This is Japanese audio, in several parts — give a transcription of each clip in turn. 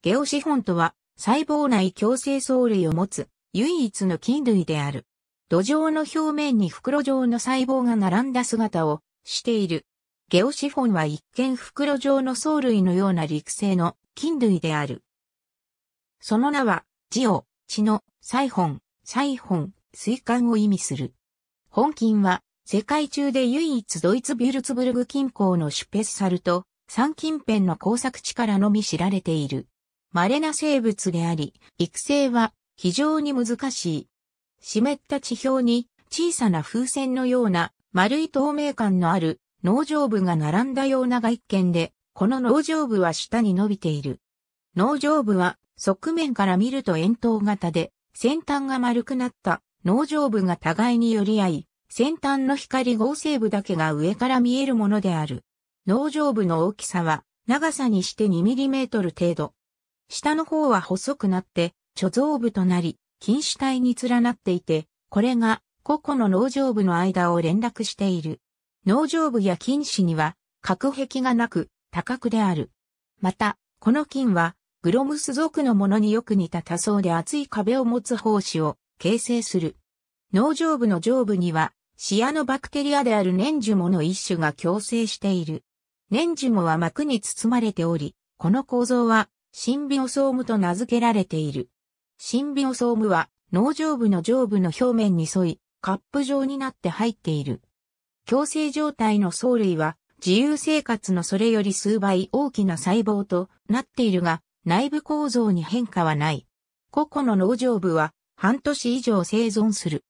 ゲオシフォンとは、細胞内共生藻類を持つ、唯一の菌類である。土壌の表面に袋状の細胞が並んだ姿をしている。ゲオシフォンは一見袋状の藻類のような陸生の菌類である。その名は、ジオ、血の、サイホン、サイホン、水管を意味する。本菌は、世界中で唯一ドイツビュルツブルグ近郊のシュペッサルと、三近辺の工作地からのみ知られている。稀な生物であり、育成は非常に難しい。湿った地表に小さな風船のような丸い透明感のある農場部が並んだような外見で、この農場部は下に伸びている。農場部は側面から見ると円筒型で、先端が丸くなった農場部が互いに寄り合い、先端の光合成部だけが上から見えるものである。農場部の大きさは長さにして2トル程度、下の方は細くなって、貯蔵部となり、菌糸体に連なっていて、これが個々の農場部の間を連絡している。農場部や菌糸には、隔壁がなく、多角である。また、この菌は、グロムス属のものによく似た多層で厚い壁を持つ胞子を形成する。農場部の上部には、シアノバクテリアである粘樹モの一種が共生している。粘樹モは膜に包まれており、この構造はシンビオソームと名付けられている。シンビオソームは農場部の上部の表面に沿い、カップ状になって入っている。共生状態の藻類は自由生活のそれより数倍大きな細胞となっているが、内部構造に変化はない。個々の農場部は半年以上生存する。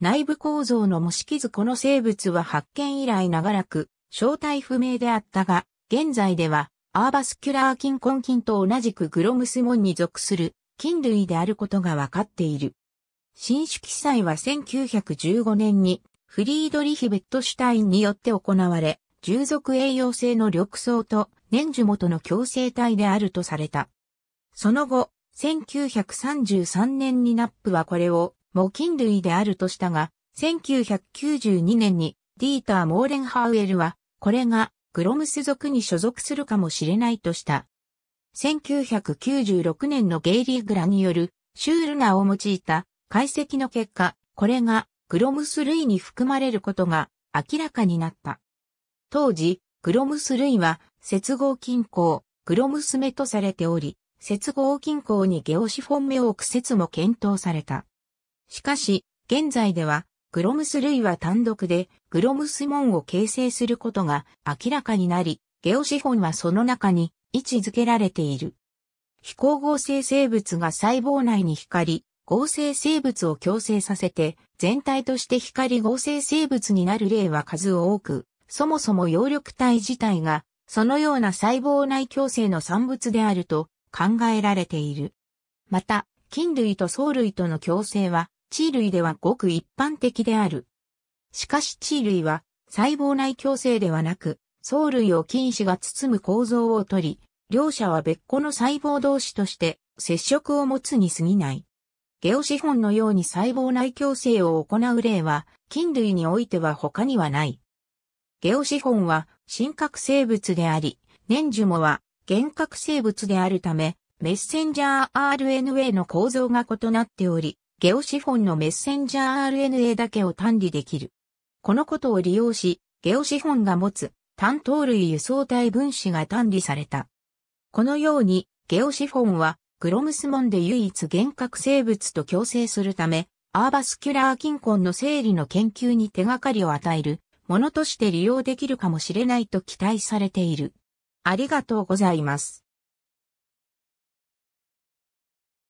内部構造の模式図この生物は発見以来長らく正体不明であったが、現在ではアーバスキュラー菌根菌と同じくグロムスンに属する菌類であることが分かっている。新種記載は1915年にフリードリヒ・ベットシュタインによって行われ、従属栄養性の緑藻と年樹元の共生体であるとされた。その後、1933年にナップはこれをも菌類であるとしたが、1992年にディーター・モーレンハウエルは、これがグロムス族に所属するかもしれないとした。1996年のゲイリー・グラによるシュールナを用いた解析の結果、これがグロムス類に含まれることが明らかになった。当時、グロムス類は接合均衡、グロムス目とされており、接合均衡にゲオシフォン目を置く説も検討された。しかし、現在ではグロムス類は単独でグロムス門を形成することが明らかになり、ゲオシフォンはその中に位置づけられている。非光合成生物が細胞内に光、合成生物を共生させて、全体として光合成生物になる例は数多く、そもそも葉緑体自体が、そのような細胞内共生の産物であると考えられている。また、菌類と藻類との共生は、地類ではごく一般的である。しかし地類は細胞内共生ではなく、藻類を菌糸が包む構造をとり、両者は別個の細胞同士として接触を持つに過ぎない。ゲオシホンのように細胞内共生を行う例は、菌類においては他にはない。ゲオシホンは真核生物であり、年樹もは原核生物であるため、メッセンジャー RNA の構造が異なっており、ゲオシフォンのメッセンジャー RNA だけを単理できる。このことを利用し、ゲオシフォンが持つ単糖類輸送体分子が単理された。このように、ゲオシフォンは、グロムスモンで唯一幻覚生物と共生するため、アーバスキュラー菌婚の整理の研究に手がかりを与えるものとして利用できるかもしれないと期待されている。ありがとうございます。